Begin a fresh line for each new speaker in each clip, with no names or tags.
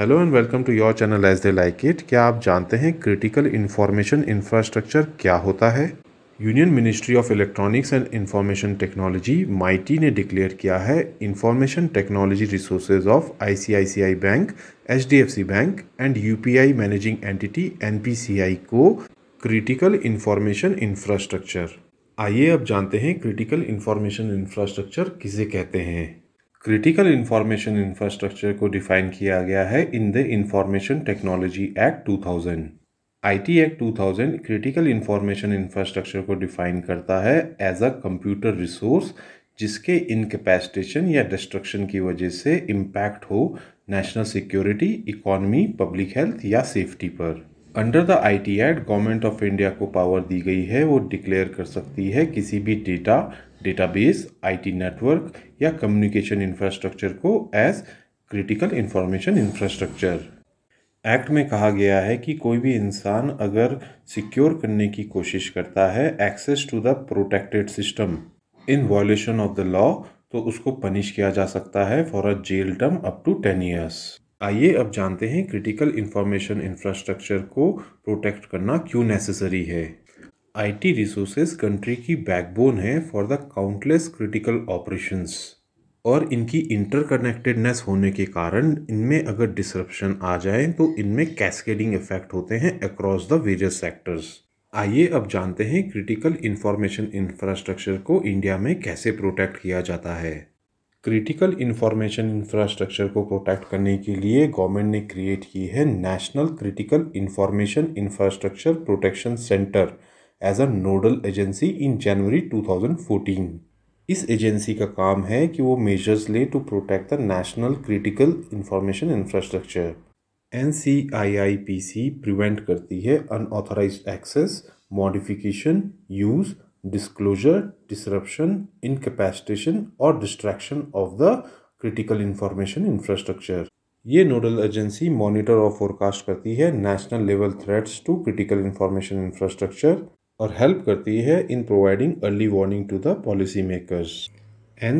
hello and welcome to your channel as they like it क्या आप जानते हैं क्रिटिकल इन्फॉर्मेशन इंफ्रास्ट्रक्चर क्या होता है union ministry of electronics and information technology MeitY ने डिक्लेयर किया है information technology resources of ICICI bank HDFC bank and UPI managing entity NPCI को क्रिटिकल इंफॉर्मेशन इंफ्रास्ट्रक्चर आइए अब जानते हैं क्रिटिकल इंफॉर्मेशन इंफ्रास्ट्रक्चर किसे कहते हैं क्रिटिकल इंफॉर्मेशन इंफ्रास्ट्रक्चर को डिफाइन किया गया है in the information technology act 2000 IT act 2000 critical information infrastructure को डिफाइन करता है एज अ कंप्यूटर रिसोर्स जिसके इनकेपेसिटेशन या डिस्ट्रक्शन की वजह से इम्पैक्ट हो national security economy public health या सेफ्टी पर under the I T act government of India को पावर दी गई है वो डिक्लेयर कर सकती है किसी भी डेटा डेटाबेस आईटी नेटवर्क या कम्युनिकेशन इंफ्रास्ट्रक्चर को as critical information infrastructure act में कहा गया है कि कोई भी इंसान अगर सिक्योर करने की कोशिश करता है access to the protected system in violation of the law तो उसको पनिश किया जा सकता है for a jail term up to ten years आइए अब जानते हैं क्रिटिकल इंफॉर्मेशन इंफ्रास्ट्रक्चर को प्रोटेक्ट करना क्यों नेसेसरी है आईटी रिसोर्सेज कंट्री की बैकबोन है for the countless critical operations और इनकी इंटरकनेक्टेडनेस होने के कारण इनमें अगर डिसरप्शन आ जाए तो इनमें कैस्केडिंग इफेक्ट होते हैं अक्रॉस द वेरियस सेक्टर्स आइए अब जानते हैं क्रिटिकल इंफॉर्मेशन इंफ्रास्ट्रक्चर को इंडिया में कैसे प्रोटेक्ट किया जाता है क्रिटिकल इंफॉर्मेशन इंफ्रास्ट्रक्चर को प्रोटेक्ट करने के लिए गवर्नमेंट ने क्रिएट की है national critical information infrastructure protection centre as a nodal agency in January 2014 इस एजेंसी का काम है कि वो मेजर्स ले to protect the national critical information infrastructure N C I I P C prevent करती है unauthorise access modification use disclosure disruption incapacitation और destruction of the critical information infrastructure ये नोडल एजेंसी मॉनिटर और forecast करती है national level threats to critical information infrastructure और help करती है in providing early warning to the policy makers N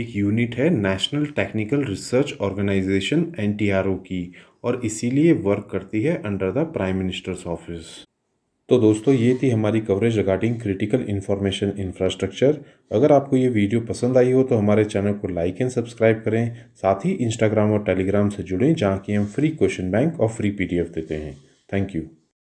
एक unit है national technical research organisation N की और इसीलिए वर्क करती है under the prime minister's office तो दोस्तों ये थी हमारी coverage regarding critical information infrastructure अगर आपको ये वीडियो पसंद आई हो तो हमारे चैनल को लाइक एंड सब्सक्राइब करें साथ ही इंस्टाग्राम और टेलीग्राम से जुड़ें जहाँ की हम फ्री क्वेश्चन बैंक और फ्री पी देते हैं थैंक यू